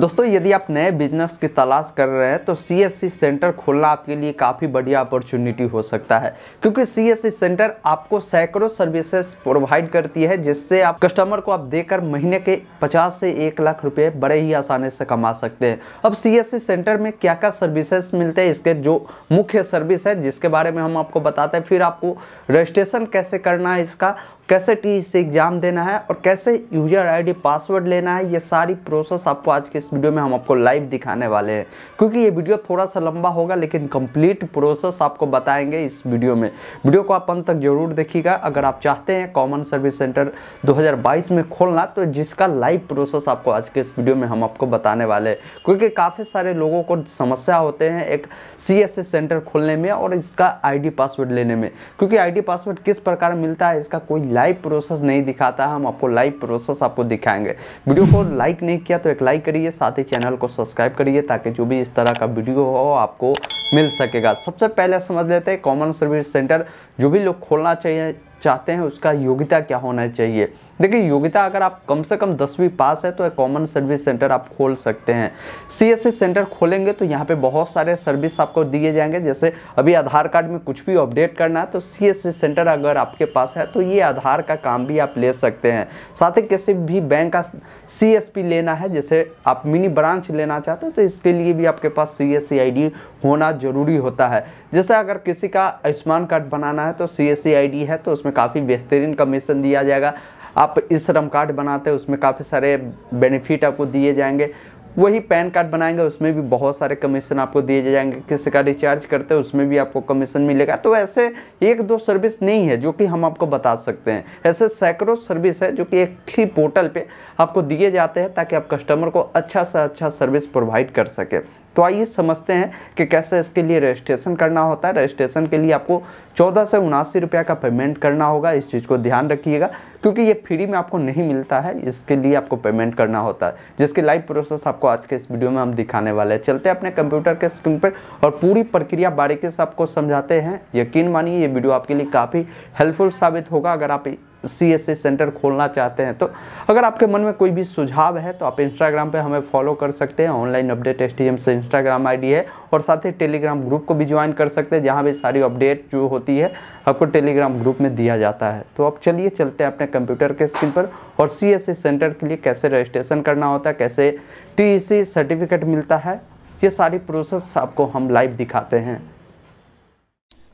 दोस्तों यदि आप नए बिजनेस की तलाश कर रहे हैं तो सी सेंटर खोलना आपके लिए काफ़ी बढ़िया अपॉर्चुनिटी हो सकता है क्योंकि सी सेंटर आपको सैकड़ों सर्विसेज प्रोवाइड करती है जिससे आप कस्टमर को आप देकर महीने के 50 से 1 लाख रुपए बड़े ही आसानी से कमा सकते हैं अब सी सेंटर में क्या क्या सर्विसेज मिलते हैं इसके जो मुख्य सर्विस है जिसके बारे में हम आपको बताते हैं फिर आपको रजिस्ट्रेशन कैसे करना है इसका कैसे टी से एग्ज़ाम देना है और कैसे यूजर आईडी पासवर्ड लेना है ये सारी प्रोसेस आपको आज के इस वीडियो में हम आपको लाइव दिखाने वाले हैं क्योंकि ये वीडियो थोड़ा सा लंबा होगा लेकिन कंप्लीट प्रोसेस आपको बताएंगे इस वीडियो में वीडियो को आप अंत तक जरूर देखिएगा अगर आप चाहते हैं कॉमन सर्विस सेंटर दो में खोलना तो जिसका लाइव प्रोसेस आपको आज के इस वीडियो में हम आपको बताने वाले हैं क्योंकि काफ़ी सारे लोगों को समस्या होते हैं एक सी सेंटर खोलने में और इसका आई पासवर्ड लेने में क्योंकि आई पासवर्ड किस प्रकार मिलता है इसका कोई लाइव प्रोसेस नहीं दिखाता हम आपको लाइव प्रोसेस आपको दिखाएंगे वीडियो को लाइक नहीं किया तो एक लाइक करिए साथ ही चैनल को सब्सक्राइब करिए ताकि जो भी इस तरह का वीडियो हो आपको मिल सकेगा सबसे पहले समझ लेते हैं कॉमन सर्विस सेंटर जो भी लोग खोलना चाहिए चाहते हैं उसका योग्यता क्या होना चाहिए देखिए योग्यता अगर आप कम से कम दसवीं पास है तो एक कॉमन सर्विस सेंटर आप खोल सकते हैं सीएससी सेंटर e खोलेंगे तो यहाँ पे बहुत सारे सर्विस आपको दिए जाएंगे जैसे अभी आधार कार्ड में कुछ भी अपडेट करना है तो सीएससी सेंटर e अगर आपके पास है तो ये आधार का काम भी आप ले सकते हैं साथ ही किसी भी बैंक का सी लेना है जैसे आप मिनी ब्रांच लेना चाहते हो तो इसके लिए भी आपके पास सी एस e होना ज़रूरी होता है जैसे अगर किसी का आयुष्मान कार्ड बनाना है तो सी एस है तो उसमें काफ़ी बेहतरीन कमीशन दिया जाएगा आप इस श्रम कार्ड बनाते हैं उसमें काफ़ी सारे बेनिफिट आपको दिए जाएंगे वही पैन कार्ड बनाएंगे उसमें भी बहुत सारे कमीशन आपको दिए जाएंगे किसी का रिचार्ज करते हैं उसमें भी आपको कमीशन मिलेगा तो ऐसे एक दो सर्विस नहीं है जो कि हम आपको बता सकते हैं ऐसे सैकड़ों सर्विस है जो कि एक ही पोर्टल पे आपको दिए जाते हैं ताकि आप कस्टमर को अच्छा सा अच्छा सर्विस प्रोवाइड कर सकें तो आइए समझते हैं कि कैसे इसके लिए रजिस्ट्रेशन करना होता है रजिस्ट्रेशन के लिए आपको चौदह सौ उनासी रुपये का पेमेंट करना होगा इस चीज़ को ध्यान रखिएगा क्योंकि ये फ्री में आपको नहीं मिलता है इसके लिए आपको पेमेंट करना होता है जिसकी लाइव प्रोसेस आपको आज के इस वीडियो में हम दिखाने वाले हैं चलते हैं अपने कंप्यूटर के स्क्रीन पर और पूरी प्रक्रिया बारीकी से आपको समझाते हैं यकीन मानिए ये वीडियो आपके लिए काफ़ी हेल्पफुल साबित होगा अगर आप सी एस सेंटर खोलना चाहते हैं तो अगर आपके मन में कोई भी सुझाव है तो आप इंस्टाग्राम पर हमें फॉलो कर सकते हैं ऑनलाइन अपडेट एस से इंस्टाग्राम आई है और साथ ही टेलीग्राम ग्रुप को भी ज्वाइन कर सकते हैं जहाँ भी सारी अपडेट जो होती है आपको टेलीग्राम ग्रुप में दिया जाता है तो अब चलिए चलते हैं अपने कंप्यूटर के स्क्रीन पर और सी सेंटर के लिए कैसे रजिस्ट्रेशन करना होता है कैसे टी सर्टिफिकेट e मिलता है ये सारी प्रोसेस आपको हम लाइव दिखाते हैं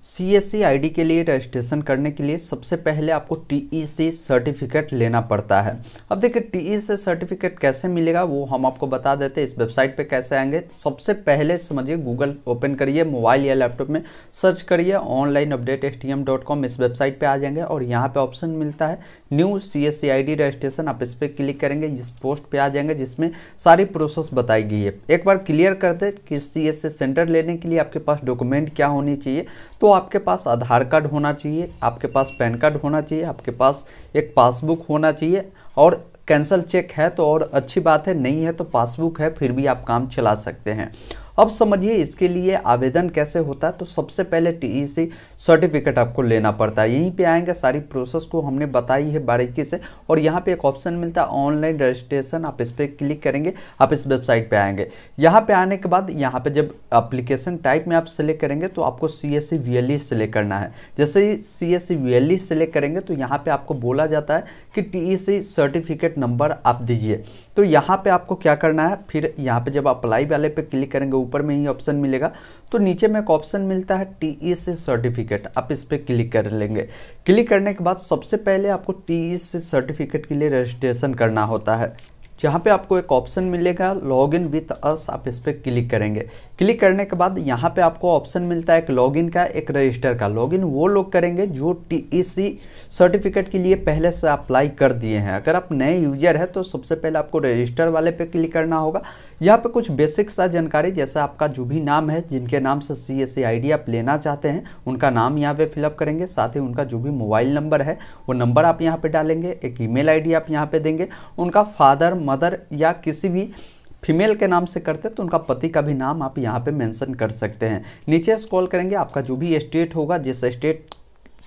सी एस सी आई डी के लिए रजिस्ट्रेशन करने के लिए सबसे पहले आपको टी ई सी सर्टिफिकेट लेना पड़ता है अब देखिए टी ई सी सर्टिफिकेट कैसे मिलेगा वो हम आपको बता देते हैं इस वेबसाइट पे कैसे आएंगे सबसे पहले समझिए गूगल ओपन करिए मोबाइल या लैपटॉप में सर्च करिए online updates T M dot com इस वेबसाइट पर आ जाएंगे और यहाँ पर ऑप्शन मिलता है new C S C I D registration आप इस पर क्लिक करेंगे इस पोस्ट पे आ जाएंगे जिसमें सारी प्रोसेस बताई गई है एक बार क्लियर कर दे कि सी एस सी सेंटर लेने के लिए आपके पास डॉक्यूमेंट क्या होनी चाहिए तो आपके पास आधार कार्ड होना चाहिए आपके पास पैन कार्ड होना चाहिए आपके पास एक पासबुक होना चाहिए और कैंसल चेक है तो और अच्छी बात है नहीं है तो पासबुक है फिर भी आप काम चला सकते हैं अब समझिए इसके लिए आवेदन कैसे होता है तो सबसे पहले टी सर्टिफिकेट आपको लेना पड़ता है यहीं पे आएंगे सारी प्रोसेस को हमने बताई है बारीकी से और यहाँ पे एक ऑप्शन मिलता है ऑनलाइन रजिस्ट्रेशन आप इस पर क्लिक करेंगे आप इस वेबसाइट पे आएंगे यहाँ पे आने के बाद यहाँ पे जब अप्लीकेशन टाइप में आप सिलेक्ट करेंगे तो आपको सी एस सिलेक्ट करना है जैसे ही सी एस सिलेक्ट करेंगे तो यहाँ पर आपको बोला जाता है कि टी सर्टिफिकेट नंबर आप दीजिए तो यहाँ पे आपको क्या करना है फिर यहाँ पे जब अप्लाई वाले पे क्लिक करेंगे ऊपर में ही ऑप्शन मिलेगा तो नीचे में एक ऑप्शन मिलता है टी ई सी सर्टिफिकेट आप इस पर क्लिक कर लेंगे क्लिक करने के बाद सबसे पहले आपको टी ई सी सर्टिफिकेट के लिए रजिस्ट्रेशन करना होता है यहाँ पे आपको एक ऑप्शन मिलेगा लॉग इन विथ अस आप इस पर क्लिक करेंगे क्लिक करने के बाद यहाँ पे आपको ऑप्शन मिलता है एक लॉग इन का एक रजिस्टर का लॉग इन वो लोग करेंगे जो टी सर्टिफिकेट e के लिए पहले से अप्लाई कर दिए हैं अगर आप नए यूजर हैं तो सबसे पहले आपको रजिस्टर वाले पे क्लिक करना होगा यहाँ पे कुछ बेसिक सा जानकारी जैसे आपका जो भी नाम है जिनके नाम से सी एस e आप लेना चाहते हैं उनका नाम यहाँ पर फिलअप करेंगे साथ ही उनका जो भी मोबाइल नंबर है वो नंबर आप यहाँ पर डालेंगे एक ई मेल आप यहाँ पर देंगे उनका फादर मदर या किसी भी फीमेल के नाम से करते हैं तो उनका पति का भी नाम आप यहाँ पे मेंशन कर सकते हैं नीचे स्क्रॉल करेंगे आपका जो भी स्टेट होगा जिस स्टेट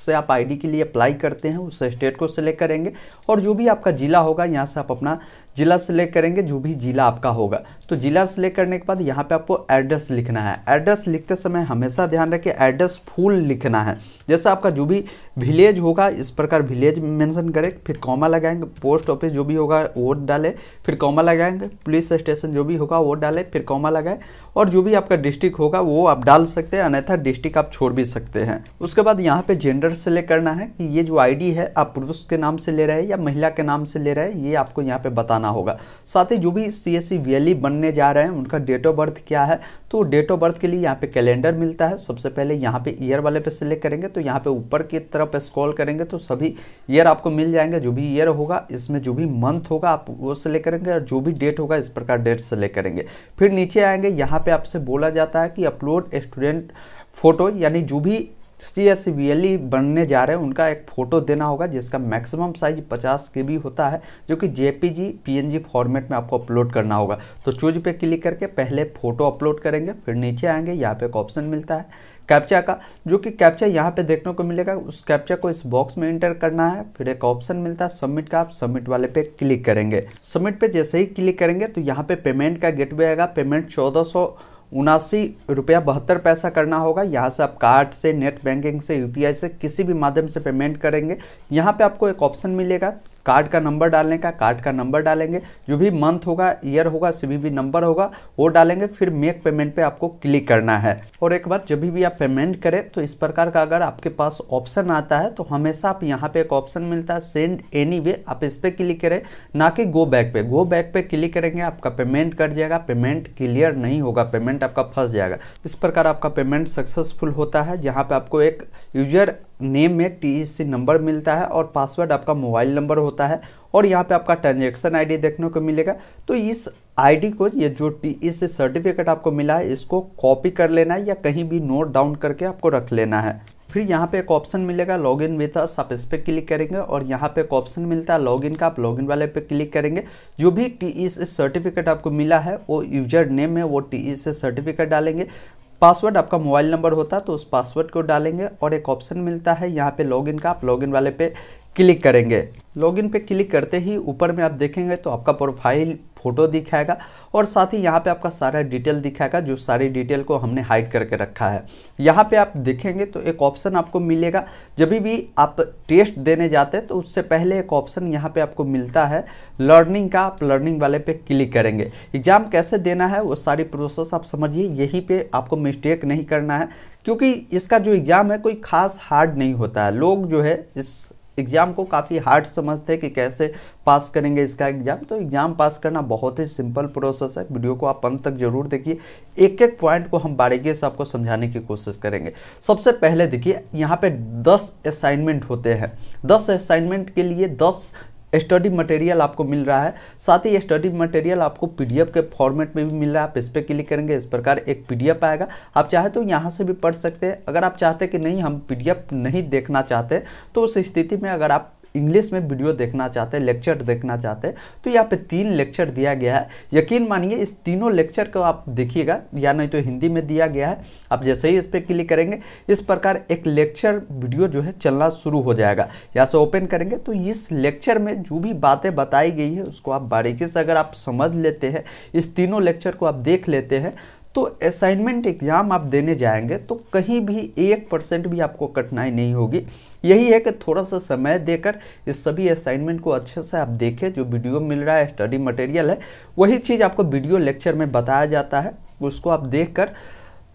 से आप आईडी के लिए अप्लाई करते हैं उस स्टेट को सिलेक्ट करेंगे और जो भी आपका ज़िला होगा यहाँ से आप अपना जिला सेलेक्ट करेंगे जो भी जिला आपका होगा तो जिला सेलेक्ट करने के बाद यहाँ पे आपको एड्रेस लिखना है एड्रेस लिखते समय हमेशा ध्यान रखें एड्रेस फुल लिखना है जैसे आपका जो भी विलेज होगा इस प्रकार विलेज मेंशन करें फिर कॉमा लगाएंगे पोस्ट ऑफिस जो भी होगा वो डालें फिर कॉमा लगाएंगे पुलिस स्टेशन जो भी होगा वो डालें फिर कॉमा लगाएं और जो भी आपका डिस्ट्रिक्ट होगा वो आप डाल सकते हैं अन्यथा डिस्ट्रिक्ट आप छोड़ भी सकते हैं उसके बाद यहाँ पर जेंडर सेलेक्ट करना है कि ये जो आई है आप पुरुष के नाम से ले रहे हैं या महिला के नाम से ले रहे हैं ये आपको यहाँ पर बताना बताना होगा साथ ही जो भी सी एस e बनने जा रहे हैं उनका डेट ऑफ बर्थ क्या है तो डेट ऑफ बर्थ के लिए यहाँ पे कैलेंडर मिलता है सबसे पहले यहाँ पे ईयर वाले पे सिलेक्ट करेंगे तो यहाँ पे ऊपर की तरफ स्क्रॉल करेंगे तो सभी ईयर आपको मिल जाएंगे जो भी ईयर होगा इसमें जो भी मंथ होगा आप वो सिलेक्ट करेंगे और जो भी डेट होगा इस प्रकार डेट सेलेक्ट करेंगे फिर नीचे आएंगे यहाँ पे आपसे बोला जाता है कि अपलोड स्टूडेंट फोटो यानी जो भी सी एस वी बनने जा रहे हैं उनका एक फ़ोटो देना होगा जिसका मैक्सिमम साइज 50 के भी होता है जो कि J P G P N G format में आपको अपलोड करना होगा तो चूज पे क्लिक करके पहले फ़ोटो अपलोड करेंगे फिर नीचे आएंगे यहाँ पे एक ऑप्शन मिलता है कैप्चा का जो कि कैप्चा यहाँ पे देखने को मिलेगा उस कैप्चा को इस बॉक्स में इंटर करना है फिर एक ऑप्शन मिलता है सबमिट का आप सबमिट वाले पे क्लिक करेंगे सबमिट पे जैसे ही क्लिक करेंगे तो यहाँ पे पेमेंट का गेटवे आएगा पेमेंट चौदह उनासी रुपया बहत्तर पैसा करना होगा यहाँ से आप कार्ड से नेट बैंकिंग से यूपीआई से किसी भी माध्यम से पेमेंट करेंगे यहाँ पे आपको एक ऑप्शन मिलेगा कार्ड का नंबर डालने का कार्ड का नंबर डालेंगे जो भी मंथ होगा ईयर होगा सभी भी नंबर होगा वो डालेंगे फिर मेक पेमेंट पे आपको क्लिक करना है और एक बार जब भी आप पेमेंट करें तो इस प्रकार का अगर आपके पास ऑप्शन आता है तो हमेशा आप यहाँ पे एक ऑप्शन मिलता है सेंड एनी वे आप इस पर क्लिक करें ना कि गो बैक पे गो बैक पे क्लिक करेंगे आपका पेमेंट कट जाएगा पेमेंट क्लियर नहीं होगा पेमेंट आपका फंस जाएगा इस प्रकार आपका पेमेंट सक्सेसफुल होता है जहाँ पे आपको एक यूजर नेम में टी से नंबर मिलता है और पासवर्ड आपका मोबाइल नंबर होता है और यहाँ पे आपका ट्रांजेक्शन आईडी देखने को मिलेगा तो इस आईडी को ये जो टी ई से सर्टिफिकेट आपको मिला है इसको कॉपी कर लेना है या कहीं भी नोट डाउन करके आपको रख लेना है फिर यहाँ पे एक ऑप्शन मिलेगा लॉग इन विथ अस आप इस पर क्लिक करेंगे और यहाँ पे एक ऑप्शन मिलता है लॉग इन का आप लॉग इन वाले पे क्लिक करेंगे जो भी टी ई सी सर्टिफिकेट आपको मिला है वो यूजर नेम है वो टी ई सी सर्टिफिकेट डालेंगे पासवर्ड आपका मोबाइल नंबर होता है तो उस पासवर्ड को डालेंगे और एक ऑप्शन मिलता है यहाँ पे लॉगिन का आप लॉगिन वाले पे क्लिक करेंगे लॉगिन पे क्लिक करते ही ऊपर में आप देखेंगे तो आपका प्रोफाइल फ़ोटो दिखाएगा और साथ ही यहाँ पे आपका सारा डिटेल दिखाएगा जो सारी डिटेल को हमने हाइड करके रखा है यहाँ पे आप देखेंगे तो एक ऑप्शन आपको मिलेगा जब भी आप टेस्ट देने जाते हैं तो उससे पहले एक ऑप्शन यहाँ पे आपको मिलता है लर्निंग का आप लर्निंग वाले पे क्लिक करेंगे एग्ज़ाम कैसे देना है वो सारी प्रोसेस आप समझिए यहीं पर आपको मिस्टेक नहीं करना है क्योंकि इसका जो एग्ज़ाम है कोई खास हार्ड नहीं होता है लोग जो है इस एग्ज़ाम को काफ़ी हार्ड समझते हैं कि कैसे पास करेंगे इसका एग्ज़ाम तो एग्ज़ाम पास करना बहुत ही सिंपल प्रोसेस है वीडियो को आप अंत तक जरूर देखिए एक एक पॉइंट को हम बारीकी से आपको समझाने की कोशिश करेंगे सबसे पहले देखिए यहाँ पे 10 असाइनमेंट होते हैं 10 असाइनमेंट के लिए दस स्टडी मटेरियल आपको मिल रहा है साथ ही स्टडी मटेरियल आपको पीडीएफ के फॉर्मेट में भी मिल रहा है आप इस पर क्लिक करेंगे इस प्रकार एक पीडीएफ आएगा आप चाहे तो यहाँ से भी पढ़ सकते हैं अगर आप चाहते कि नहीं हम पीडीएफ नहीं देखना चाहते तो उस स्थिति में अगर आप इंग्लिश में वीडियो देखना चाहते हैं लेक्चर देखना चाहते हैं तो यहाँ पे तीन लेक्चर दिया गया है यकीन मानिए इस तीनों लेक्चर को आप देखिएगा या नहीं तो हिंदी में दिया गया है आप जैसे ही इस पर क्लिक करेंगे इस प्रकार एक लेक्चर वीडियो जो है चलना शुरू हो जाएगा यहाँ से ओपन करेंगे तो इस लेक्चर में जो भी बातें बताई गई है उसको आप बारीकी से अगर आप समझ लेते हैं इस तीनों लेक्चर को आप देख लेते हैं तो असाइनमेंट एग्ज़ाम आप देने जाएंगे तो कहीं भी एक परसेंट भी आपको कठिनाई नहीं होगी यही है कि थोड़ा सा समय देकर इस सभी असाइनमेंट को अच्छे से आप देखें जो वीडियो मिल रहा है स्टडी मटेरियल है वही चीज़ आपको वीडियो लेक्चर में बताया जाता है उसको आप देख कर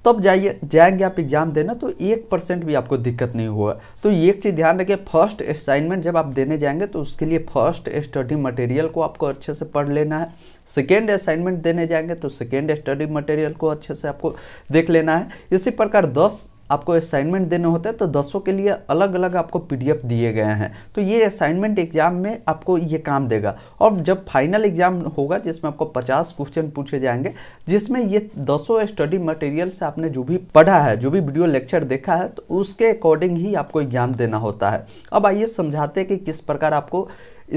तब जाइए जाएंगे आप एग्ज़ाम देना तो एक परसेंट भी आपको दिक्कत नहीं हुआ तो एक चीज़ ध्यान रखिए फर्स्ट असाइनमेंट जब आप देने जाएंगे तो उसके लिए फर्स्ट स्टडी मटेरियल को आपको अच्छे से पढ़ लेना है सेकेंड असाइनमेंट देने जाएंगे तो सेकेंड स्टडी मटेरियल को अच्छे से आपको देख लेना है इसी प्रकार दस आपको असाइनमेंट देने होते हैं तो दसों के लिए अलग अलग आपको पीडीएफ दिए गए हैं तो ये असाइनमेंट एग्जाम में आपको ये काम देगा और जब फाइनल एग्जाम होगा जिसमें आपको पचास क्वेश्चन पूछे जाएंगे जिसमें ये दसों स्टडी मटेरियल से आपने जो भी पढ़ा है जो भी वीडियो लेक्चर देखा है तो उसके अकॉर्डिंग ही आपको एग्जाम देना होता है अब आइए समझाते हैं कि किस प्रकार आपको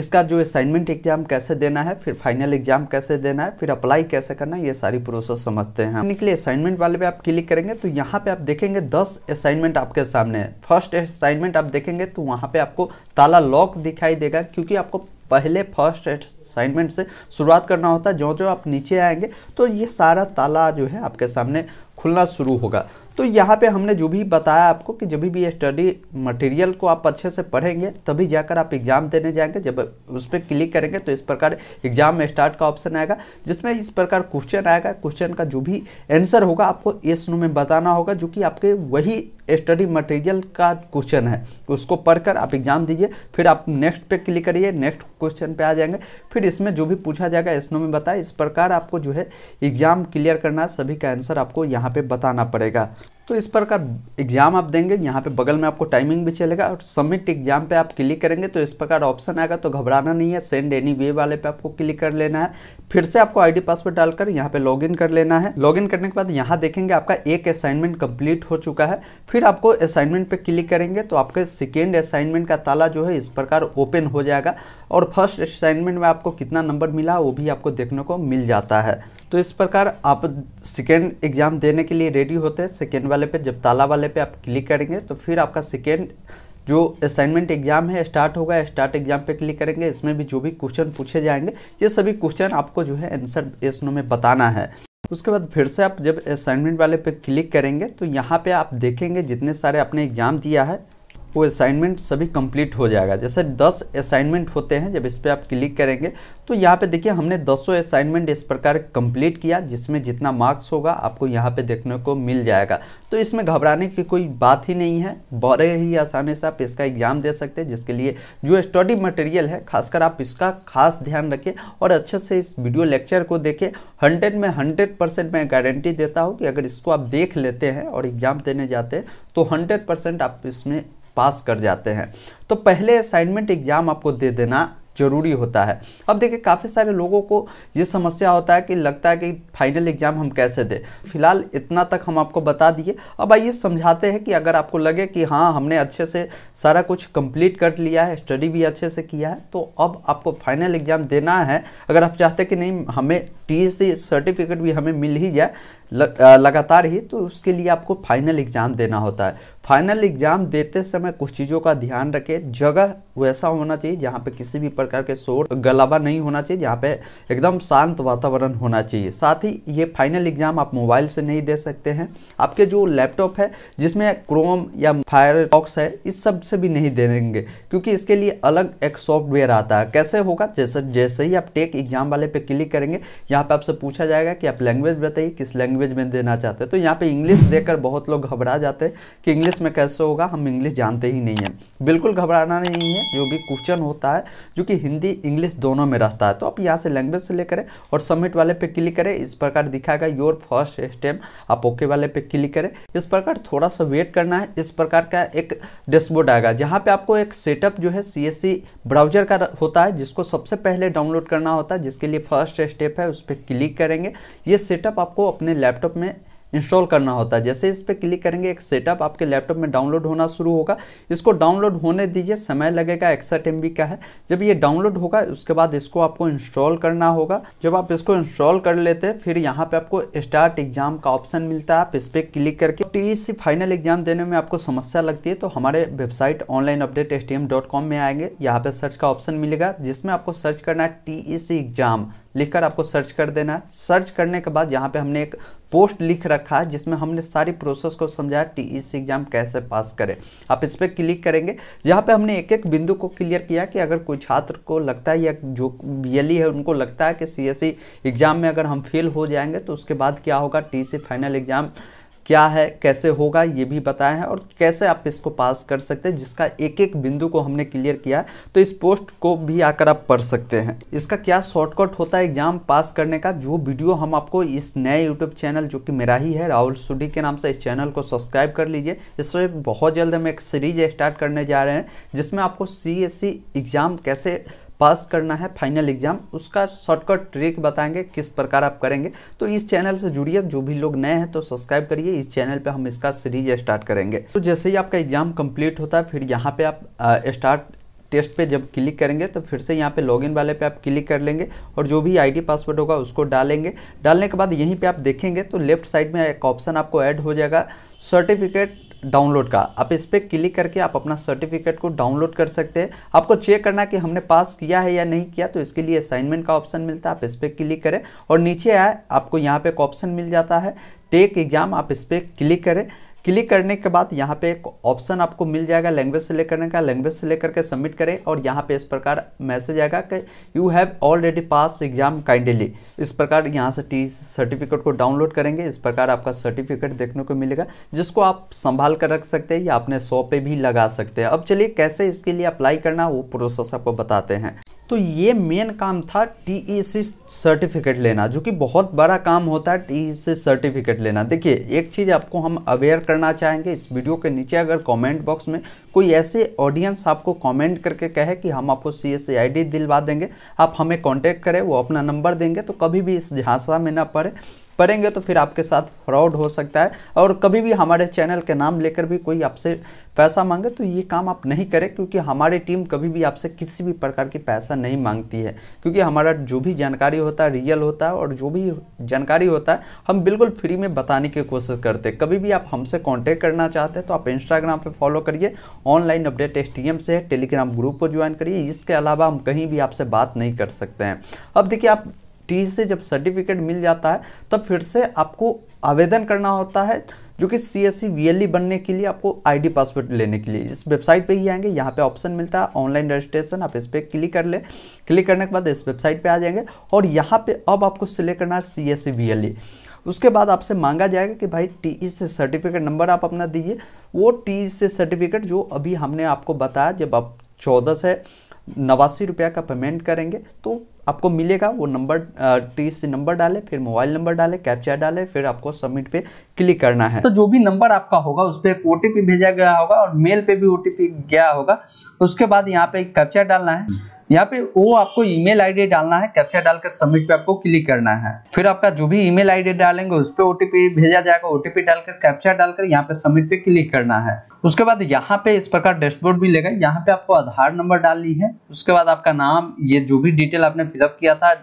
इसका जो असाइनमेंट एग्जाम कैसे देना है फिर फाइनल एग्जाम कैसे देना है फिर अप्लाई कैसे करना है ये सारी प्रोसेस समझते हैं निकले असाइनमेंट वाले पे आप क्लिक करेंगे तो यहाँ पे आप देखेंगे दस असाइनमेंट आपके सामने है फर्स्ट असाइनमेंट आप देखेंगे तो वहाँ पे आपको ताला लॉक दिखाई देगा क्योंकि आपको पहले फर्स्ट असाइनमेंट से शुरुआत करना होता है जो जो आप नीचे आएंगे तो ये सारा ताला जो है आपके सामने खुलना शुरू होगा तो यहाँ पे हमने जो भी बताया आपको कि जब भी ये स्टडी मटेरियल को आप अच्छे से पढ़ेंगे तभी जाकर आप एग्ज़ाम देने जाएंगे जब उस पर क्लिक करेंगे तो इस प्रकार एग्ज़ाम में स्टार्ट का ऑप्शन आएगा जिसमें इस प्रकार क्वेश्चन आएगा क्वेश्चन का जो भी आंसर होगा आपको एस नो में बताना होगा जो कि आपके वही स्टडी मटेरियल का क्वेश्चन है उसको पढ़कर आप एग्जाम दीजिए फिर आप नेक्स्ट पे क्लिक करिए नेक्स्ट क्वेश्चन पे आ जाएंगे फिर इसमें जो भी पूछा जाएगा इसनो में बताए इस प्रकार आपको जो है एग्जाम क्लियर करना सभी का आंसर आपको यहाँ पे बताना पड़ेगा तो इस प्रकार एग्ज़ाम आप देंगे यहाँ पे बगल में आपको टाइमिंग भी चलेगा और सबमिट एग्ज़ाम पे आप क्लिक करेंगे तो इस प्रकार ऑप्शन आएगा तो घबराना नहीं है सेंड एनी वे वाले पे आपको क्लिक कर लेना है फिर से आपको आईडी पासवर्ड डालकर यहाँ पे लॉगिन कर लेना है लॉगिन करने के बाद यहाँ देखेंगे आपका एक असाइनमेंट कंप्लीट हो चुका है फिर आपको असाइनमेंट पर क्लिक करेंगे तो आपके सेकेंड असाइनमेंट का ताला जो है इस प्रकार ओपन हो जाएगा और फर्स्ट असाइनमेंट में आपको कितना नंबर मिला वो भी आपको देखने को मिल जाता है तो इस प्रकार आप सेकेंड एग्ज़ाम देने के लिए रेडी होते हैं सेकेंड वाले पे जब ताला वाले पे आप क्लिक करेंगे तो फिर आपका सेकेंड जो असाइनमेंट एग्जाम है स्टार्ट होगा स्टार्ट एग्जाम पे क्लिक करेंगे इसमें भी जो भी क्वेश्चन पूछे जाएंगे ये सभी क्वेश्चन आपको जो है आंसर एस नो में बताना है उसके बाद फिर से आप जब असाइनमेंट वाले पे क्लिक करेंगे तो यहाँ पे आप देखेंगे जितने सारे आपने एग्जाम दिया है वो असाइनमेंट सभी कंप्लीट हो जाएगा जैसे दस असाइनमेंट होते हैं जब इस पर आप क्लिक करेंगे तो यहाँ पे देखिए हमने दसों असाइनमेंट इस प्रकार कंप्लीट किया जिसमें जितना मार्क्स होगा आपको यहाँ पे देखने को मिल जाएगा तो इसमें घबराने की कोई बात ही नहीं है बड़े ही आसानी से आप इसका एग्ज़ाम दे सकते हैं जिसके लिए जो स्टडी मटेरियल है खासकर आप इसका खास ध्यान रखें और अच्छे से इस वीडियो लेक्चर को देखें हंड्रेड में हंड्रेड परसेंट मैं गारंटी देता हूँ कि अगर इसको आप देख लेते हैं और एग्ज़ाम देने जाते हैं तो हंड्रेड परसेंट आप इसमें पास कर जाते हैं तो पहले असाइनमेंट एग्ज़ाम आपको दे देना ज़रूरी होता है अब देखिए काफ़ी सारे लोगों को ये समस्या होता है कि लगता है कि फाइनल एग्ज़ाम हम कैसे दें फिलहाल इतना तक हम आपको बता दिए अब आइए समझाते हैं कि अगर आपको लगे कि हाँ हमने अच्छे से सारा कुछ कंप्लीट कर लिया है स्टडी भी अच्छे से किया है तो अब आपको फाइनल एग्ज़ाम देना है अगर आप चाहते कि नहीं हमें टी सर्टिफिकेट भी हमें मिल ही जाए लगातार ही तो उसके लिए आपको फाइनल एग्ज़ाम देना होता है फाइनल एग्ज़ाम देते समय कुछ चीज़ों का ध्यान रखें जगह वैसा होना चाहिए जहाँ पे किसी भी प्रकार के शोर गलाबा नहीं होना चाहिए जहाँ पे एकदम शांत वातावरण होना चाहिए साथ ही ये फाइनल एग्ज़ाम आप मोबाइल से नहीं दे सकते हैं आपके जो लैपटॉप है जिसमें क्रोम या बॉक्स है इस सब से भी नहीं देंगे क्योंकि इसके लिए अलग एक सॉफ्टवेयर आता है कैसे होगा जैसे जैसे ही आप टेक एग्ज़ाम वाले पे क्लिक करेंगे यहाँ पर आपसे पूछा जाएगा कि आप लैंग्वेज बताइए किस लैंग्वेज लैंग्वेज में देना चाहते हैं तो यहाँ पे इंग्लिश हम्म। देकर बहुत लोग घबरा जाते हैं कि इंग्लिश में कैसे होगा हम इंग्लिश जानते ही नहीं हैं बिल्कुल घबराना नहीं है जो भी क्वेश्चन होता है जो कि हिंदी इंग्लिश दोनों में रहता है तो आप यहाँ से लैंग्वेज से लेकर और सबमिट वाले पे क्लिक करें इस प्रकार दिखाएगा योर फर्स्ट स्टेम आप ओके वाले पे क्लिक करें इस प्रकार थोड़ा सा वेट करना है इस प्रकार का एक डैशबोर्ड आएगा जहाँ पर आपको एक सेटअप जो है सी ब्राउजर का होता है जिसको सबसे पहले डाउनलोड करना होता है जिसके लिए फर्स्ट स्टेप है उस पर क्लिक करेंगे ये सेटअप आपको अपने लैपटॉप में इंस्टॉल करना होता है जैसे इस पर क्लिक करेंगे एक सेटअप आपके लैपटॉप में डाउनलोड होना शुरू होगा इसको डाउनलोड होने दीजिए समय लगेगा इकसठ एम का है जब ये डाउनलोड होगा उसके बाद इसको आपको इंस्टॉल करना होगा जब आप इसको इंस्टॉल कर लेते हैं फिर यहाँ पे आपको स्टार्ट एग्जाम का ऑप्शन मिलता है आप इस पर क्लिक करके टी फाइनल एग्जाम देने में आपको समस्या लगती है तो हमारे वेबसाइट ऑनलाइन अपडेट एस में आएंगे यहाँ पे सर्च का ऑप्शन मिलेगा जिसमें आपको सर्च करना है टी एग्जाम e लिखकर आपको सर्च कर देना है सर्च करने के बाद यहाँ पे हमने एक पोस्ट लिख रखा है जिसमें हमने सारी प्रोसेस को समझाया टी एग्ज़ाम e कैसे पास करें आप इस पर क्लिक करेंगे यहाँ पे हमने एक एक बिंदु को क्लियर किया कि अगर कोई छात्र को लगता है या जो बी है उनको लगता है कि सी एग्ज़ाम e में अगर हम फेल हो जाएंगे तो उसके बाद क्या होगा टी फाइनल एग्ज़ाम क्या है कैसे होगा ये भी बताया है और कैसे आप इसको पास कर सकते हैं जिसका एक एक बिंदु को हमने क्लियर किया है तो इस पोस्ट को भी आकर आप पढ़ सकते हैं इसका क्या शॉर्टकट होता है एग्जाम पास करने का जो वीडियो हम आपको इस नए यूट्यूब चैनल जो कि मेरा ही है राहुल सुडी के नाम से इस चैनल को सब्सक्राइब कर लीजिए इसमें बहुत जल्द हम एक सीरीज स्टार्ट करने जा रहे हैं जिसमें आपको सी एग्ज़ाम कैसे पास करना है फाइनल एग्जाम उसका शॉर्टकट ट्रिक बताएंगे किस प्रकार आप करेंगे तो इस चैनल से जुड़िए जो भी लोग नए हैं तो सब्सक्राइब करिए इस चैनल पे हम इसका सीरीज स्टार्ट करेंगे तो जैसे ही आपका एग्जाम कंप्लीट होता है फिर यहाँ पे आप स्टार्ट टेस्ट पे जब क्लिक करेंगे तो फिर से यहाँ पे लॉगिन वाले पे आप क्लिक कर लेंगे और जो भी आईडी पासवर्ड होगा उसको डालेंगे डालने के बाद यहीं पे आप देखेंगे तो लेफ्ट साइड में एक ऑप्शन आपको ऐड हो जाएगा सर्टिफिकेट डाउनलोड का आप इस पर क्लिक करके आप अपना सर्टिफिकेट को डाउनलोड कर सकते हैं आपको चेक करना कि हमने पास किया है या नहीं किया तो इसके लिए असाइनमेंट का ऑप्शन मिलता है आप इस पर क्लिक करें और नीचे आए आपको यहाँ पे एक ऑप्शन मिल जाता है टेक एग्जाम आप इस पर क्लिक करें क्लिक करने के बाद यहाँ पे एक ऑप्शन आपको मिल जाएगा लैंग्वेज सेलेक्ट करने का लैंग्वेज सेलेक्ट करके सबमिट करें और यहाँ पे इस प्रकार मैसेज आएगा कि you have already pass exam kindly इस प्रकार यहाँ से टी सर्टिफिकेट को डाउनलोड करेंगे इस प्रकार आपका सर्टिफिकेट देखने को मिलेगा जिसको आप संभाल कर रख सकते हैं या अपने शॉप पर भी लगा सकते हैं अब चलिए कैसे इसके लिए अप्लाई करना वो प्रोसेस आपको बताते हैं तो ये मेन काम था टी ई सी सर्टिफिकेट लेना जो कि बहुत बड़ा काम होता है टी ई सी सर्टिफिकेट लेना देखिए एक चीज़ आपको हम अवेयर करना चाहेंगे इस वीडियो के नीचे अगर कमेंट बॉक्स में कोई ऐसे ऑडियंस आपको कमेंट करके कहे कि हम आपको सी एस e दिलवा देंगे आप हमें कांटेक्ट करें वो अपना नंबर देंगे तो कभी भी इस झांसा में ना पड़े पढ़ेंगे तो फिर आपके साथ फ्रॉड हो सकता है और कभी भी हमारे चैनल के नाम लेकर भी कोई आपसे पैसा मांगे तो ये काम आप नहीं करें क्योंकि हमारी टीम कभी भी आपसे किसी भी प्रकार की पैसा नहीं मांगती है क्योंकि हमारा जो भी जानकारी होता है रियल होता है और जो भी जानकारी होता है हम बिल्कुल फ्री में बताने की कोशिश करते हैं कभी भी आप हमसे कॉन्टेक्ट करना चाहते हैं तो आप इंस्टाग्राम पर फॉलो करिए ऑनलाइन अपडेट एस से टेलीग्राम ग्रुप को ज्वाइन करिए इसके अलावा हम कहीं भी आपसे बात नहीं कर सकते हैं अब देखिए आप टी से जब सर्टिफिकेट मिल जाता है तब फिर से आपको आवेदन करना होता है जो कि सी एस सी बनने के लिए आपको आईडी पासवर्ड लेने के लिए इस वेबसाइट पे ही आएंगे यहाँ पे ऑप्शन मिलता है ऑनलाइन रजिस्ट्रेशन आप इस पर क्लिक कर ले क्लिक करने के बाद इस वेबसाइट पे आ जाएंगे और यहाँ पे अब आपको सिलेक्ट करना है सी एस सी उसके बाद आपसे मांगा जाएगा कि भाई टी से सर्टिफिकेट नंबर आप अपना दीजिए वो टी से सर्टिफिकेट जो अभी हमने आपको बताया जब आप चौदह से नवासी रुपया का पेमेंट करेंगे तो आपको मिलेगा वो नंबर टी से नंबर डाले फिर मोबाइल नंबर डाले कैप्चा डाले फिर आपको सबमिट पे क्लिक करना है तो जो भी नंबर आपका होगा उस पर एक ओटीपी भेजा गया होगा और मेल पे भी ओ गया होगा उसके बाद यहाँ पे कैप्चा डालना है यहाँ पे वो आपको ईमेल आईडी डालना है कैप्चा डालकर सबमिट पे आपको क्लिक करना है फिर आपका जो भी ईमेल आईडी डालेंगे उस पर ओटीपी भेजा जाएगा ओटीपी डालकर कैप्चा डालकर यहाँ पे सबमिट पे क्लिक करना है उसके बाद यहाँ पे इस प्रकार डैशबोर्ड भी लेगा यहाँ पे आपको आधार नंबर डालनी है उसके बाद आपका नाम ये जो भी डिटेल आपने फिलअप किया था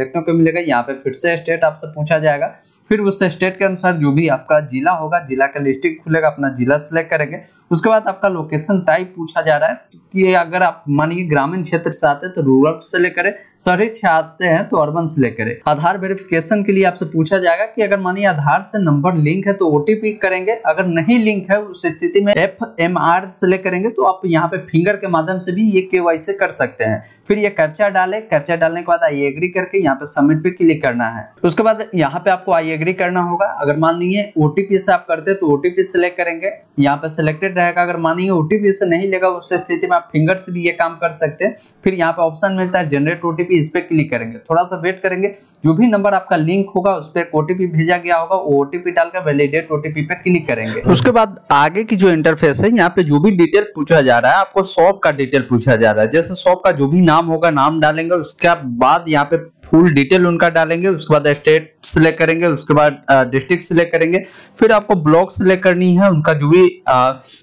देखने को मिलेगा यहाँ पे फिर से स्टेट आपसे पूछा जाएगा फिर उस स्टेट के अनुसार जो भी आपका जिला होगा जिला का डिस्ट्रिक्ट खुलेगा अपना जिला सेलेक्ट करेंगे उसके बाद आपका लोकेशन टाइप पूछा जा रहा है कि अगर आप मानिए ग्रामीण क्षेत्र से आते हैं तो रूरल सिलेक्ट करें शहरी से आते हैं तो अर्बन सिलेक्ट करें आधार वेरिफिकेशन के लिए आपसे पूछा जाएगा कि अगर मानिए आधार से नंबर लिंक है तो ओटीपी करेंगे अगर नहीं लिंक है उस स्थिति में एफ एम आर करेंगे तो आप यहाँ पे फिंगर के माध्यम से भी ये के कर सकते हैं फिर ये कैप्चा डाले कैप्चा डालने के बाद आई एग्री करके यहाँ पे सबमिट पे क्लिक करना है उसके बाद यहाँ पे आपको आई एग्री करना होगा अगर मान लीजिए ओटीपी से आप करते तो ओटीपी सेलेक्ट करेंगे यहाँ पे सिलेक्टेड रहेगा अगर मान लीजिए ओटीपी से नहीं लेगा उस स्थिति में आप फिंगर से भी ये काम कर सकते हैं फिर यहाँ पे ऑप्शन मिलता है जनरेट ओटीपी इस पर क्लिक करेंगे थोड़ा सा वेट करेंगे जो भी नंबर आपका लिंक होगा उस पर ओटीपी भेजा गया होगा वो ओटीपी डालकर वैलिडेट ओटीपी पे क्लिक करेंगे उसके बाद आगे की जो इंटरफेस है यहाँ पे जो भी डिटेल पूछा जा रहा है आपको शॉप का डिटेल पूछा जा रहा है जैसे शॉप का जो भी नाम होगा नाम डालेंगे उसके बाद यहाँ पे फुल डिटेल उनका डालेंगे उसके बाद स्टेट सिलेक्ट करेंगे उसके बाद डिस्ट्रिक्ट सिलेक्ट करेंगे फिर आपको ब्लॉक सिलेक्ट करनी है उनका जो भी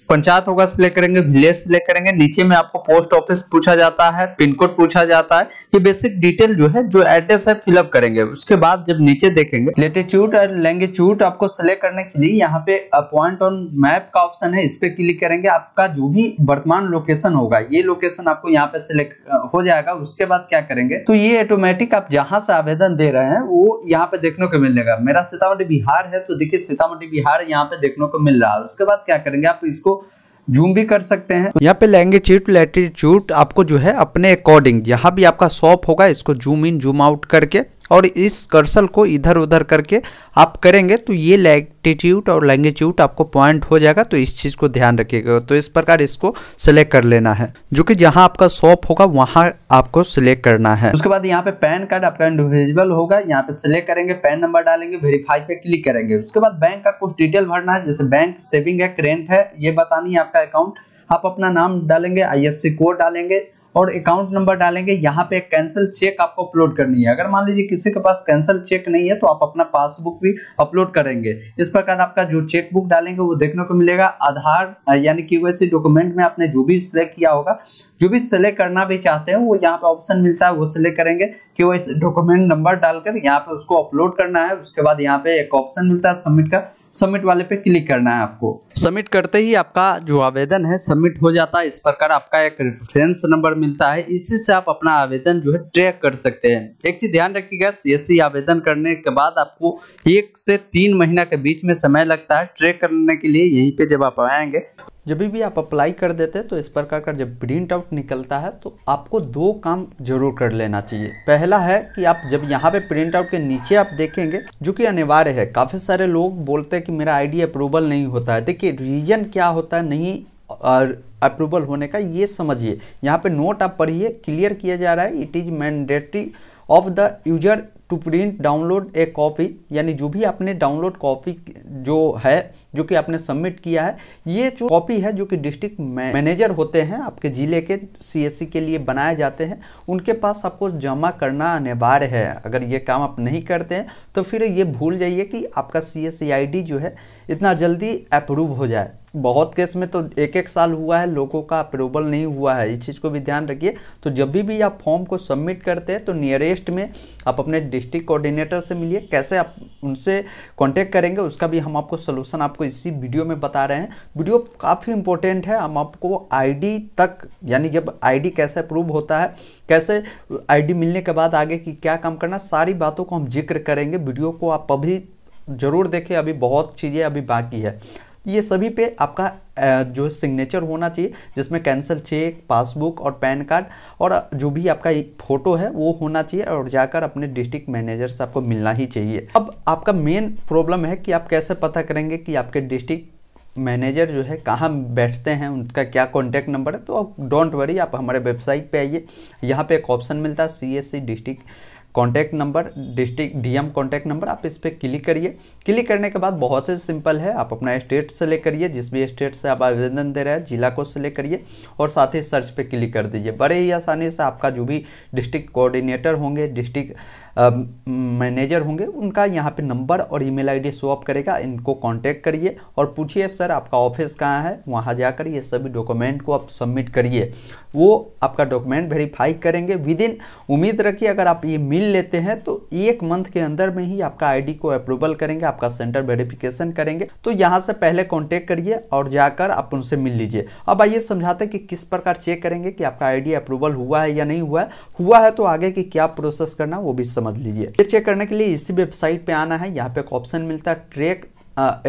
पंचायत होगा सिलेक्ट करेंगे विलेज सिलेक्ट करेंगे नीचे में आपको पोस्ट ऑफिस पूछा जाता है पिन कोड पूछा जाता है ये बेसिक डिटेल जो है जो एड्रेस है फिलअप करेंगे करेंगे उसके बाद जब नीचे देखेंगे लेटेच्यूट और लैंगिट्यूड आपको सिलेक्ट करने के लिए यहाँ पे पॉइंट ऑन मैप का ऑप्शन है इस पे क्लिक करेंगे आपका जो भी वर्तमान लोकेशन होगा ये लोकेशन आपको यहाँ पे सिलेक्ट हो जाएगा उसके बाद क्या करेंगे तो ये ऑटोमेटिक आप जहाँ से आवेदन दे रहे हैं वो यहाँ पे देखने को मिलेगा मेरा सीतामढ़ी बिहार है तो देखिये सीतामढ़ी बिहार यहाँ पे देखने को मिल रहा है उसके बाद क्या करेंगे आप इसको जूम भी कर सकते हैं यहाँ पे लैंगिट्यूड लैटिट्यूड आपको जो है अपने अकॉर्डिंग जहाँ भी आपका शॉप होगा इसको जूम इन जूम आउट करके और इस कर्सल को इधर उधर करके आप करेंगे तो ये लैटिट्यूड और लैंगिट्यूड आपको पॉइंट हो जाएगा तो इस चीज़ को ध्यान रखिएगा तो इस प्रकार इसको सिलेक्ट कर लेना है जो कि जहाँ आपका शॉप होगा वहाँ आपको सिलेक्ट करना है उसके बाद यहाँ पे पैन कार्ड आपका इंडिविजुअल होगा यहाँ पे सिलेक्ट करेंगे पैन नंबर डालेंगे वेरीफाई पे क्लिक करेंगे उसके बाद बैंक का कुछ डिटेल भरना है जैसे बैंक सेविंग है करेंट है ये बतानी है आपका अकाउंट आप अपना नाम डालेंगे आई कोड डालेंगे और अकाउंट नंबर डालेंगे यहाँ पे कैंसिल चेक आपको अपलोड करनी है अगर मान लीजिए किसी के पास कैंसिल चेक नहीं है तो आप अपना पासबुक भी अपलोड करेंगे इस प्रकार आपका जो चेकबुक डालेंगे वो देखने को मिलेगा आधार यानी वैसे डॉक्यूमेंट में आपने जो भी सिलेक्ट किया होगा जो भी सिलेक्ट करना भी चाहते हैं वो यहाँ पे ऑप्शन मिलता है वो सिलेक्ट करेंगे कि वो इस डॉक्यूमेंट नंबर डालकर यहाँ पे उसको अपलोड करना है उसके बाद यहाँ पे एक ऑप्शन मिलता है सबमिट का सबमिट वाले पे क्लिक करना है आपको सबमिट करते ही आपका जो आवेदन है सबमिट हो जाता है इस प्रकार आपका एक रेफरेंस नंबर मिलता है इसी से आप अपना आवेदन जो है ट्रैक कर सकते हैं एक चीज ध्यान रखिएगा सीएससी e आवेदन करने के बाद आपको एक से तीन महीना के बीच में समय लगता है ट्रैक करने के लिए यहीं पे जब आप आएंगे जब भी आप अप्लाई कर देते हैं तो इस प्रकार का जब प्रिंट आउट निकलता है तो आपको दो काम जरूर कर लेना चाहिए पहला है कि आप जब यहाँ पे प्रिंट आउट के नीचे आप देखेंगे जो कि अनिवार्य है काफ़ी सारे लोग बोलते हैं कि मेरा आईडी अप्रूवल नहीं होता है देखिए रीजन क्या होता है नहीं और अप्रूवल होने का ये समझिए यहाँ पे नोट आप पढ़िए क्लियर किया जा रहा है it is mandatory of the user to print download a copy यानी जो भी आपने डाउनलोड कॉपी जो है जो कि आपने सबमिट किया है ये जो कॉपी है जो कि डिस्ट्रिक्ट मैनेजर होते हैं आपके ज़िले के सीएससी के लिए बनाए जाते हैं उनके पास आपको जमा करना अनिवार्य है अगर ये काम आप नहीं करते हैं तो फिर ये भूल जाइए कि आपका सी जो है इतना जल्दी अप्रूव हो जाए बहुत केस में तो एक एक साल हुआ है लोगों का अप्रूवल नहीं हुआ है इस चीज़ को भी ध्यान रखिए तो जब भी भी आप फॉर्म को सबमिट करते हैं तो नियरेस्ट में आप अपने डिस्ट्रिक्ट कोऑर्डिनेटर से मिलिए कैसे आप उनसे कांटेक्ट करेंगे उसका भी हम आपको सोल्यूशन आप आपको इसी वीडियो में बता रहे हैं वीडियो काफ़ी इंपॉर्टेंट है हम आपको आईडी तक यानी जब आईडी कैसे अप्रूव होता है कैसे आईडी मिलने के बाद आगे की क्या काम करना सारी बातों को हम जिक्र करेंगे वीडियो को आप अभी ज़रूर देखें अभी बहुत चीज़ें अभी बाकी है ये सभी पे आपका जो सिग्नेचर होना चाहिए जिसमें कैंसिल चेक पासबुक और पैन कार्ड और जो भी आपका एक फ़ोटो है वो होना चाहिए और जाकर अपने डिस्ट्रिक्ट मैनेजर से आपको मिलना ही चाहिए अब आपका मेन प्रॉब्लम है कि आप कैसे पता करेंगे कि आपके डिस्ट्रिक्ट मैनेजर जो है कहाँ बैठते हैं उनका क्या कॉन्टैक्ट नंबर है तो आप डोंट वरी आप हमारे वेबसाइट पे आइए यहाँ पे एक ऑप्शन मिलता है C S C district contact number district DM contact number आप इस पर क्लिक करिए क्लिक करने के बाद बहुत से सिंपल है आप अपना स्टेट सेलेक्ट करिए जिस भी स्टेट से आप आवेदन दे रहे हैं जिला को सिलेक्ट करिए और साथ ही सर्च पर क्लिक कर दीजिए बड़े ही आसानी से आपका जो भी डिस्ट्रिक्ट कोऑर्डिनेटर होंगे डिस्ट्रिक्ट मैनेजर होंगे उनका यहाँ पे नंबर और ईमेल आईडी शो अप करेगा इनको कांटेक्ट करिए और पूछिए सर आपका ऑफिस कहाँ है वहाँ जाकर ये सभी डॉक्यूमेंट को आप सबमिट करिए वो आपका डॉक्यूमेंट वेरीफाई करेंगे विद इन उम्मीद रखिए अगर आप ये मिल लेते हैं तो एक मंथ के अंदर में ही आपका आईडी को अप्रूवल करेंगे आपका सेंटर वेरिफिकेशन करेंगे तो यहाँ से पहले कॉन्टेक्ट करिए और जाकर आप उनसे मिल लीजिए अब आइए समझाते हैं कि किस प्रकार चेक करेंगे कि आपका आई अप्रूवल हुआ है या नहीं हुआ है हुआ है तो आगे की क्या प्रोसेस करना वो भी समझ समझ लीजिए ये चेक करने के लिए इसी वेबसाइट पे आना है यहाँ पे एक ऑप्शन मिलता है ट्रैक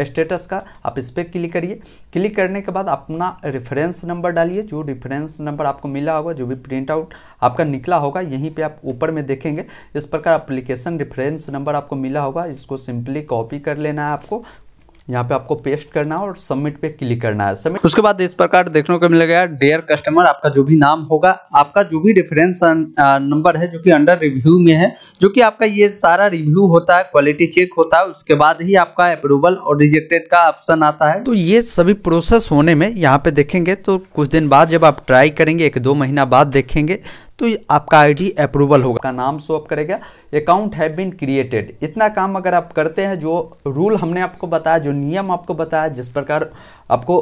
स्टेटस का आप इस पर क्लिक करिए क्लिक करने के बाद अपना रेफरेंस नंबर डालिए जो रेफरेंस नंबर आपको मिला होगा जो भी प्रिंट आउट आपका निकला होगा यहीं पे आप ऊपर में देखेंगे इस प्रकार अप्लीकेशन रेफरेंस नंबर आपको मिला होगा इसको सिंपली कॉपी कर लेना है आपको यहाँ पे आपको पेस्ट करना है और सबमिट पे क्लिक करना है सबमिट उसके बाद इस प्रकार देखने को मिलेगा डेयर कस्टमर आपका जो भी नाम होगा आपका जो भी रेफरेंस नंबर है जो कि अंडर रिव्यू में है जो कि आपका ये सारा रिव्यू होता है क्वालिटी चेक होता है उसके बाद ही आपका अप्रूवल और रिजेक्टेड का ऑप्शन आता है तो ये सभी प्रोसेस होने में यहाँ पे देखेंगे तो कुछ दिन बाद जब आप ट्राई करेंगे एक दो महीना बाद देखेंगे तो आपका आईडी अप्रूवल होगा नाम शो अप करेगा अकाउंट हैव बीन क्रिएटेड इतना काम अगर आप करते हैं जो रूल हमने आपको बताया जो नियम आपको बताया जिस प्रकार आपको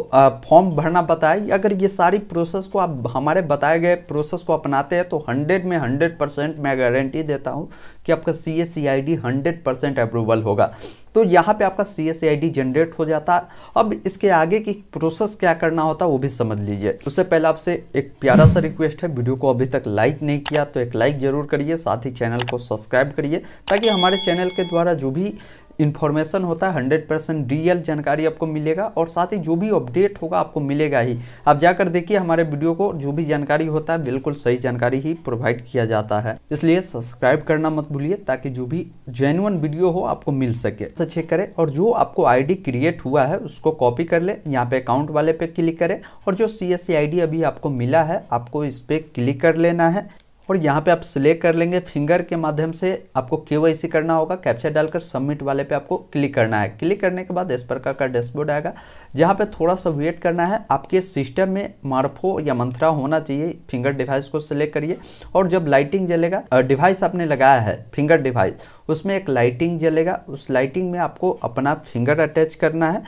फॉर्म भरना बताया अगर ये सारी प्रोसेस को आप हमारे बताए गए प्रोसेस को अपनाते हैं तो हंड्रेड में हंड्रेड परसेंट मैं गारंटी देता हूँ कि आपका C S C I D hundred percent approval होगा तो यहाँ पे आपका C S I D generate हो जाता अब इसके आगे की प्रोसेस क्या करना होता वो भी समझ लीजिए उससे पहले आपसे एक प्यारा सा रिक्वेस्ट है वीडियो को अभी तक लाइक नहीं किया तो एक लाइक जरूर करिए साथ ही चैनल को सब्सक्राइब सब्सक्राइब करिए ताकि हमारे चैनल के द्वारा जो भी इन्फॉर्मेशन होता है 100 परसेंट रियल जानकारी आपको मिलेगा और साथ ही जो भी अपडेट होगा आपको मिलेगा ही आप जाकर देखिए हमारे वीडियो को जो भी जानकारी होता है बिल्कुल सही जानकारी ही प्रोवाइड किया जाता है इसलिए सब्सक्राइब करना मत भूलिए ताकि जो भी जेन्युन वीडियो हो आपको मिल सके तो चेक करें और जो आपको आई क्रिएट हुआ है उसको कॉपी कर ले यहाँ पे अकाउंट वाले पे क्लिक करें और जो सी एस e अभी आपको मिला है आपको इस पर क्लिक कर लेना है और यहाँ पे आप सिलेक्ट कर लेंगे फिंगर के माध्यम से आपको के करना होगा कैप्चर डालकर सबमिट वाले पे आपको क्लिक करना है क्लिक करने के बाद इस प्रकार का डैशबोर्ड आएगा जहाँ पे थोड़ा सा वेट करना है आपके सिस्टम में मार्फो या मंथरा होना चाहिए फिंगर डिवाइस को सिलेक्ट करिए और जब लाइटिंग जलेगा डिवाइस आपने लगाया है फिंगर डिवाइस उसमें एक लाइटिंग जलेगा उस लाइटिंग में आपको अपना फिंगर अटैच करना है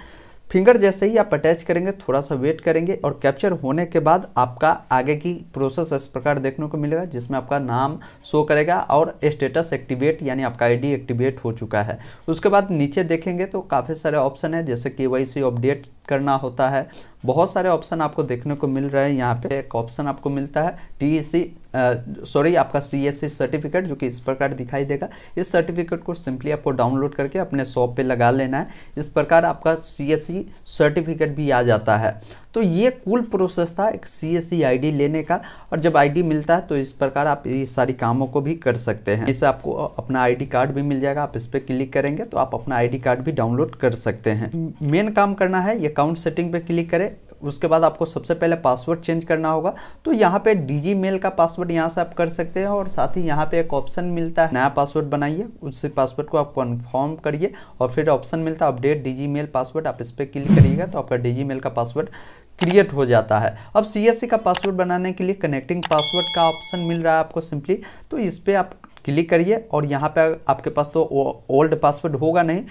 फिंगर जैसे ही आप अटैच करेंगे थोड़ा सा वेट करेंगे और कैप्चर होने के बाद आपका आगे की प्रोसेस इस प्रकार देखने को मिलेगा जिसमें आपका नाम शो करेगा और स्टेटस एक्टिवेट यानी आपका आईडी एक्टिवेट हो चुका है उसके बाद नीचे देखेंगे तो काफ़ी सारे ऑप्शन है जैसे वही सी अपडेट करना होता है बहुत सारे ऑप्शन आपको देखने को मिल रहे हैं यहाँ पे एक ऑप्शन आपको मिलता है टी सॉरी आपका सी एस सी सर्टिफिकेट जो कि इस प्रकार दिखाई देगा इस सर्टिफिकेट को सिंपली आपको डाउनलोड करके अपने शॉप पे लगा लेना है इस प्रकार आपका सी एस सी सर्टिफिकेट भी आ जाता है तो ये कुल प्रोसेस था एक सी एस सी आई डी लेने का और जब आई डी मिलता है तो इस प्रकार आप ये सारी कामों को भी कर सकते हैं इससे आपको अपना आई डी कार्ड भी मिल जाएगा आप इस पर क्लिक करेंगे तो आप अपना आई डी कार्ड भी डाउनलोड कर सकते हैं मेन काम करना है अकाउंट सेटिंग पर क्लिक करें उसके बाद आपको सबसे पहले पासवर्ड चेंज करना होगा तो यहाँ पे डी मेल का पासवर्ड यहाँ से आप कर सकते हैं और साथ ही यहाँ पे एक ऑप्शन मिलता है नया पासवर्ड बनाइए उस पासवर्ड को आप कन्फर्म करिए और फिर ऑप्शन मिलता है अपडेट डी मेल पासवर्ड आप इस पर क्लिक करिएगा तो आपका डी मेल का पासवर्ड क्रिएट हो जाता है अब सी का पासवर्ड बनाने के लिए कनेक्टिंग पासवर्ड का ऑप्शन मिल रहा है आपको सिंपली तो इस पर आप क्लिक करिए और यहाँ पे आपके पास तो ओल्ड पासवर्ड होगा नहीं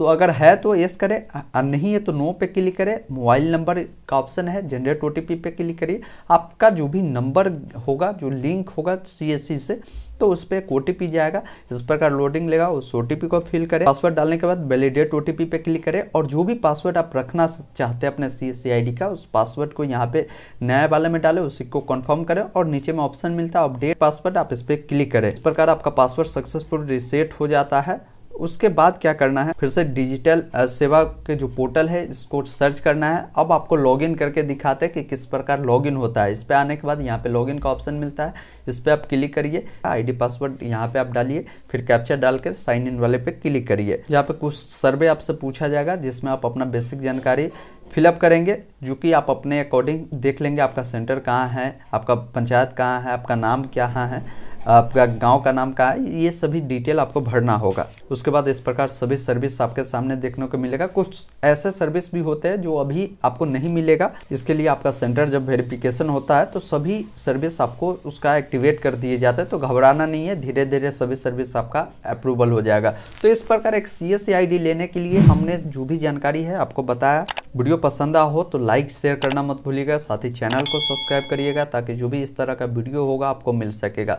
तो अगर है तो येस करें और नहीं है तो नो पे क्लिक करें मोबाइल नंबर का ऑप्शन है जनरेट ओ पे क्लिक करिए आपका जो भी नंबर होगा जो लिंक होगा सी से तो उस पर एक ओ जाएगा इस प्रकार लोडिंग लेगा उस ओ को फिल करें पासवर्ड डालने के बाद वैलिडेट ओ पे क्लिक करें और जो भी पासवर्ड आप रखना चाहते हैं अपने सी एस का उस पासवर्ड को यहाँ पे नया वाले में डालें उसी को कन्फर्म करें और नीचे में ऑप्शन मिलता है अपडेट पासवर्ड आप इस पर क्लिक करें इस प्रकार आपका पासवर्ड सक्सेसफुल रिसेट हो जाता है उसके बाद क्या करना है फिर से डिजिटल सेवा के जो पोर्टल है इसको सर्च करना है अब आपको लॉगिन करके दिखाते हैं कि किस प्रकार लॉगिन होता है इस पर आने के बाद यहाँ पे लॉगिन का ऑप्शन मिलता है इस पर आप क्लिक करिए आईडी पासवर्ड यहाँ पे आप डालिए फिर कैप्चर डालकर साइन इन वाले पे क्लिक करिए यहाँ पे कुछ सर्वे आपसे पूछा जाएगा जिसमें आप अपना बेसिक जानकारी फिलअप करेंगे जो कि आप अपने अकॉर्डिंग देख लेंगे आपका सेंटर कहाँ है आपका पंचायत कहाँ है आपका नाम क्या है आपका गांव का नाम कहाँ है ये सभी डिटेल आपको भरना होगा उसके बाद इस प्रकार सभी सर्विस आपके सामने देखने को मिलेगा कुछ ऐसे सर्विस भी होते हैं जो अभी आपको नहीं मिलेगा इसके लिए आपका सेंटर जब वेरिफिकेशन होता है तो सभी सर्विस आपको उसका एक्टिवेट कर दिए जाते हैं तो घबराना नहीं है धीरे धीरे सभी सर्विस आपका अप्रूवल हो जाएगा तो इस प्रकार एक सी एस e लेने के लिए हमने जो भी जानकारी है आपको बताया वीडियो पसंद आ हो तो लाइक शेयर करना मत भूलिएगा साथ ही चैनल को सब्सक्राइब करिएगा ताकि जो भी इस तरह का वीडियो होगा आपको मिल सकेगा